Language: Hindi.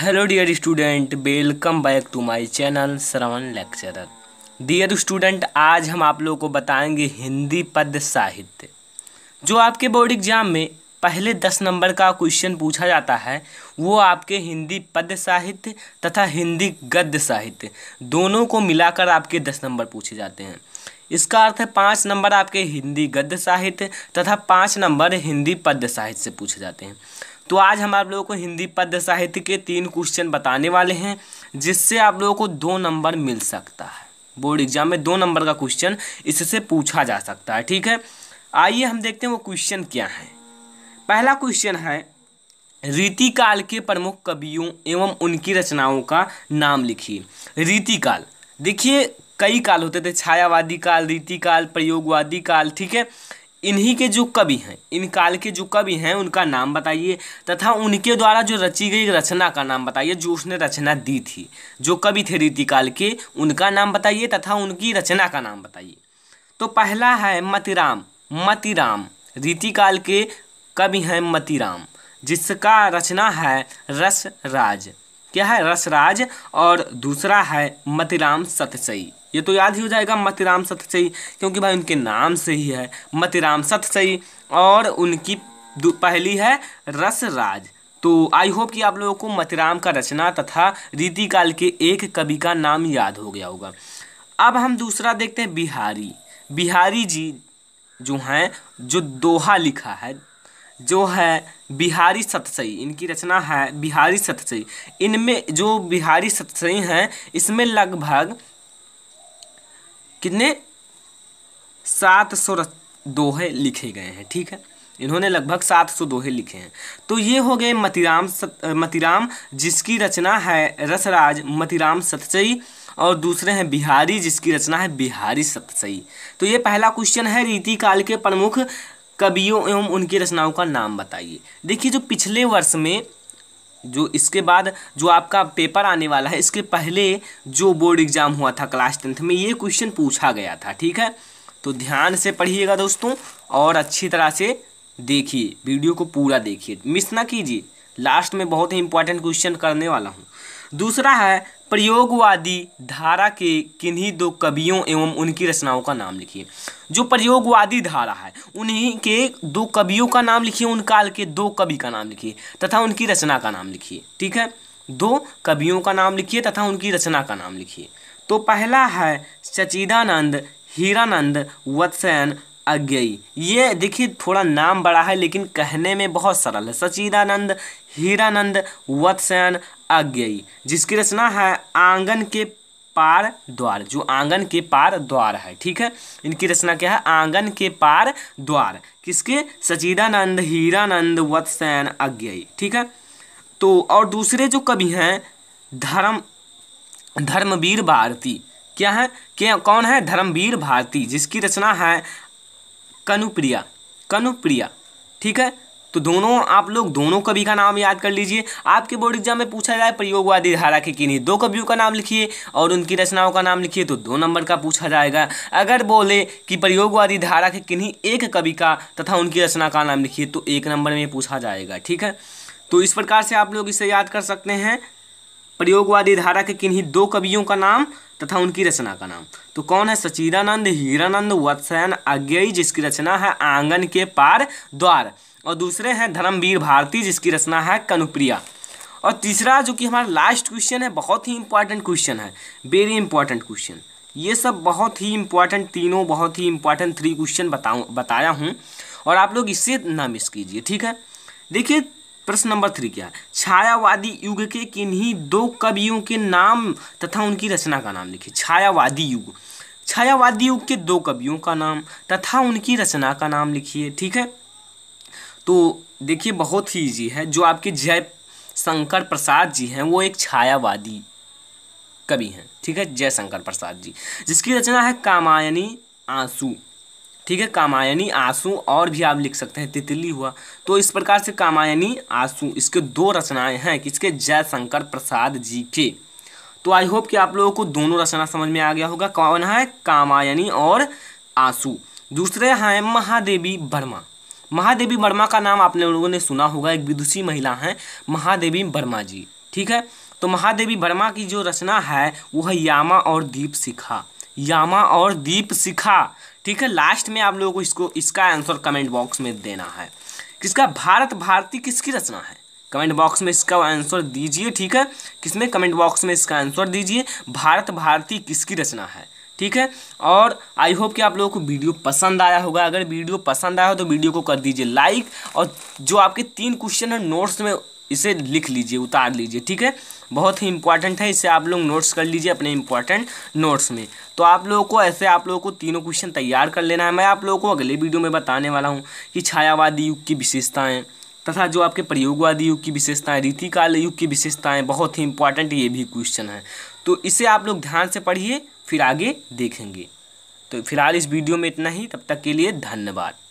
hello dear student welcome back to my channel Shravan lecturer dear student आज हम आप लोगों को बताएंगे हिंदी पद्य साहित्य जो आपके बोर्ड एग्जाम में पहले दस नंबर का क्वेश्चन पूछा जाता है वो आपके हिंदी पद्य साहित्य तथा हिंदी गद्य साहित्य दोनों को मिलाकर आपके दस नंबर पूछे जाते हैं इसका अर्थ है पाँच नंबर आपके हिंदी गद्य साहित्य तथा पाँच नंबर हिंदी पद्य साहित्य से पूछे जाते हैं तो आज हम आप लोगों को हिंदी पद्य साहित्य के तीन क्वेश्चन बताने वाले हैं जिससे आप लोगों को दो नंबर मिल सकता है बोर्ड एग्जाम में दो नंबर का क्वेश्चन इससे पूछा जा सकता है ठीक है आइए हम देखते हैं वो क्वेश्चन क्या है पहला क्वेश्चन है रीतिकाल के प्रमुख कवियों एवं उनकी रचनाओं का नाम लिखिए रीतिकाल देखिए कई काल होते थे छायावादी काल रीतिकाल प्रयोगवादी काल ठीक है इन्हीं के जो कवि हैं इन काल के जो कवि हैं उनका नाम बताइए तथा उनके द्वारा जो रची गई रचना का नाम बताइए जो उसने रचना दी थी जो कवि थे रीतिकाल के उनका नाम बताइए तथा उनकी रचना का नाम बताइए तो पहला है मतिराम मतिराम रीतिकाल के कवि हैं मतिराम जिसका रचना है रस राज क्या है रसराज और दूसरा है मतिराम सतसई ये तो याद ही हो जाएगा मतिराम सतसई क्योंकि भाई उनके नाम से ही है मतिराम सतसई और उनकी पहली है रसराज तो आई होप कि आप लोगों को मतिराम का रचना तथा रीतिकाल के एक कवि का नाम याद हो गया होगा अब हम दूसरा देखते हैं बिहारी बिहारी जी जो हैं जो दोहा लिखा है जो है बिहारी सतसई इनकी रचना है बिहारी सतसई इनमें जो बिहारी सतसई हैं इसमें लगभग कितने सात सौ दोहे लिखे गए हैं ठीक है इन्होंने लगभग सात सौ दोहे लिखे हैं तो ये हो गए मतिराम सत मतिराम जिसकी रचना है रसराज मतिराम सतसई और दूसरे हैं बिहारी जिसकी रचना है बिहारी सतसई तो ये पहला क्वेश्चन है रीति काल के प्रमुख कवियों एवं उनकी रचनाओं का नाम बताइए देखिए जो पिछले वर्ष में जो इसके बाद जो आपका पेपर आने वाला है इसके पहले जो बोर्ड एग्जाम हुआ था क्लास टेंथ में ये क्वेश्चन पूछा गया था ठीक है तो ध्यान से पढ़िएगा दोस्तों और अच्छी तरह से देखिए वीडियो को पूरा देखिए मिस ना कीजिए लास्ट में बहुत ही इंपॉर्टेंट क्वेश्चन करने वाला हूँ दूसरा है प्रयोगवादी धारा के किन्हीं दो कवियों एवं उनकी रचनाओं का नाम लिखिए जो प्रयोगवादी धारा है उन्हीं के दो कवियों का नाम लिखिए उन काल के दो कवि का नाम लिखिए तथा उनकी रचना का नाम लिखिए ठीक है दो कवियों का नाम लिखिए तथा उनकी रचना का नाम लिखिए तो पहला है सचिदानंद हीरानंद वत्सैन अज्ञई ये देखिए थोड़ा नाम बड़ा है लेकिन कहने में बहुत सरल है सचिदानंद हीरानंद वत्सयन अज्ञई जिसकी रचना है आंगन के पार द्वार जो आंगन के पार द्वार है ठीक है इनकी रचना क्या है आंगन के पार द्वार किसके सचिदानंद हीरानंद वत्सयन अज्ञई ठीक है तो और दूसरे जो कवि हैं धर्म धर्मवीर भारती क्या है क्या कौन है धर्मवीर भारती जिसकी रचना है कनुप्रिया कनुप्रिया ठीक है तो दोनों आप लोग दोनों कवि का नाम याद कर लीजिए आपके बोर्ड एग्जाम में पूछा जाए प्रयोगवादी धारा के किन्हीं दो कवियों का नाम लिखिए और उनकी रचनाओं का नाम लिखिए तो दो नंबर का पूछा जाएगा अगर बोले कि प्रयोगवादी धारा के किन्हीं एक कवि का तथा उनकी रचना का नाम लिखिए तो एक नंबर में पूछा जाएगा ठीक है तो इस प्रकार से आप लोग इसे याद कर सकते हैं प्रयोगवादी धारा के किन्हीं दो कवियों का नाम तथा उनकी रचना का नाम तो कौन है सचिदानंद हीरानंद वत्सयन अज्ञयी जिसकी रचना है आंगन के पार द्वार और दूसरे हैं धर्मवीर भारती जिसकी रचना है कनुप्रिया और तीसरा जो कि हमारा लास्ट क्वेश्चन है बहुत ही इंपॉर्टेंट क्वेश्चन है वेरी इंपॉर्टेंट क्वेश्चन ये सब बहुत ही इंपॉर्टेंट तीनों बहुत ही इंपॉर्टेंट थ्री क्वेश्चन बताऊँ बताया हूँ और आप लोग इससे ना मिस कीजिए ठीक है देखिए प्रश्न नंबर थ्री क्या है छायावादी युग के किन्हीं दो कवियों के नाम तथा उनकी रचना का नाम लिखिए छायावादी युग छायावादी युग के दो कवियों का नाम तथा उनकी रचना का नाम लिखिए ठीक है तो देखिए बहुत ही ईजी है जो आपके जय शंकर प्रसाद जी हैं वो एक छायावादी कवि हैं ठीक है जयशंकर प्रसाद जी जिसकी रचना है कामायनी आंसू ठीक है कामायनी आंसू और भी आप लिख सकते हैं तितली हुआ तो इस प्रकार से कामायनी आंसू इसके दो रचनाएं हैं किसके जयशंकर प्रसाद जी के तो आई होप कि आप लोगों को दोनों रचना समझ में आ गया होगा कौन है कामायनी और आंसू दूसरे हैं महादेवी वर्मा महादेवी वर्मा का नाम आप लोगों ने सुना होगा एक विदुषी महिला हैं महादेवी वर्मा जी ठीक है तो महादेवी वर्मा की जो रचना है वो है यामा और दीप शिखा यामा और दीप शिखा ठीक है लास्ट में आप लोगों को इसको इसका आंसर कमेंट बॉक्स में देना है किसका भारत भारती किसकी रचना है कमेंट बॉक्स में इसका आंसर दीजिए ठीक है किसमें कमेंट बॉक्स में इसका आंसर दीजिए भारत भारती किसकी रचना है ठीक है और आई होप कि आप लोगों को वीडियो पसंद आया होगा अगर वीडियो पसंद आया हो तो वीडियो को कर दीजिए लाइक और जो आपके तीन क्वेश्चन है नोट्स में इसे लिख लीजिए उतार लीजिए ठीक है बहुत ही इंपॉर्टेंट है इसे आप लोग नोट्स कर लीजिए अपने इंपॉर्टेंट नोट्स में तो आप लोगों को ऐसे आप लोगों को तीनों क्वेश्चन तैयार कर लेना है मैं आप लोगों को अगले वीडियो में बताने वाला हूँ कि छायावादी युग की विशेषताएँ तथा जो आपके प्रयोगवादी युग की विशेषताएँ रीतिकाल युग की विशेषताएँ बहुत ही इंपॉर्टेंट ये भी क्वेश्चन है तो इसे आप लोग ध्यान से पढ़िए फिर आगे देखेंगे तो फिलहाल इस वीडियो में इतना ही तब तक के लिए धन्यवाद